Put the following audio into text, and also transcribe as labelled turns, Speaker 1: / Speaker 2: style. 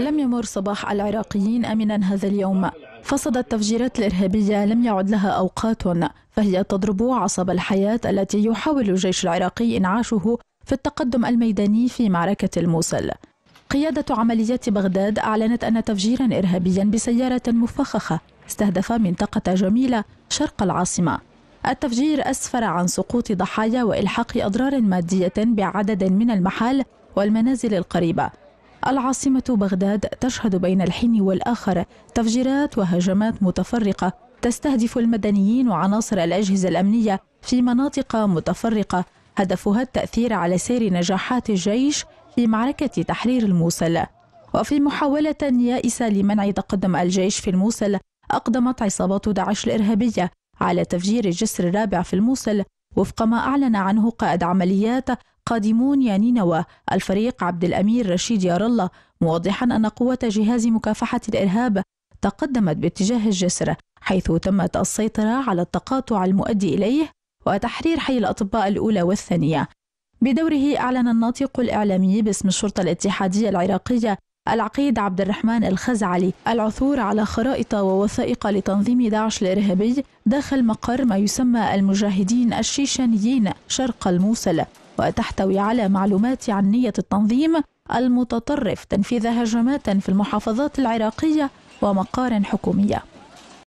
Speaker 1: لم يمر صباح العراقيين امنا هذا اليوم فصد التفجيرات الارهابيه لم يعد لها اوقات فهي تضرب عصب الحياه التي يحاول الجيش العراقي انعاشه في التقدم الميداني في معركه الموصل قيادة عمليات بغداد أعلنت أن تفجيرا إرهابيا بسيارة مفخخة استهدف منطقة جميلة شرق العاصمة التفجير أسفر عن سقوط ضحايا وإلحاق أضرار مادية بعدد من المحال والمنازل القريبة العاصمة بغداد تشهد بين الحين والآخر تفجيرات وهجمات متفرقة تستهدف المدنيين وعناصر الأجهزة الأمنية في مناطق متفرقة هدفها التأثير على سير نجاحات الجيش في معركة تحرير الموصل وفي محاولة يائسة لمنع تقدم الجيش في الموصل أقدمت عصابات داعش الإرهابية على تفجير الجسر الرابع في الموصل وفق ما أعلن عنه قائد عمليات قادمون يعني نوى الفريق عبد الأمير رشيد يار الله موضحا أن قوة جهاز مكافحة الإرهاب تقدمت باتجاه الجسر حيث تمت السيطرة على التقاطع المؤدي إليه وتحرير حي الأطباء الأولى والثانية بدوره أعلن الناطق الإعلامي باسم الشرطة الاتحادية العراقية العقيد عبد الرحمن الخزعلي العثور على خرائط ووثائق لتنظيم داعش الإرهابي داخل مقر ما يسمى المجاهدين الشيشانيين شرق الموصل وتحتوي على معلومات عن نية التنظيم المتطرف تنفيذ هجمات في المحافظات العراقية ومقار حكوميه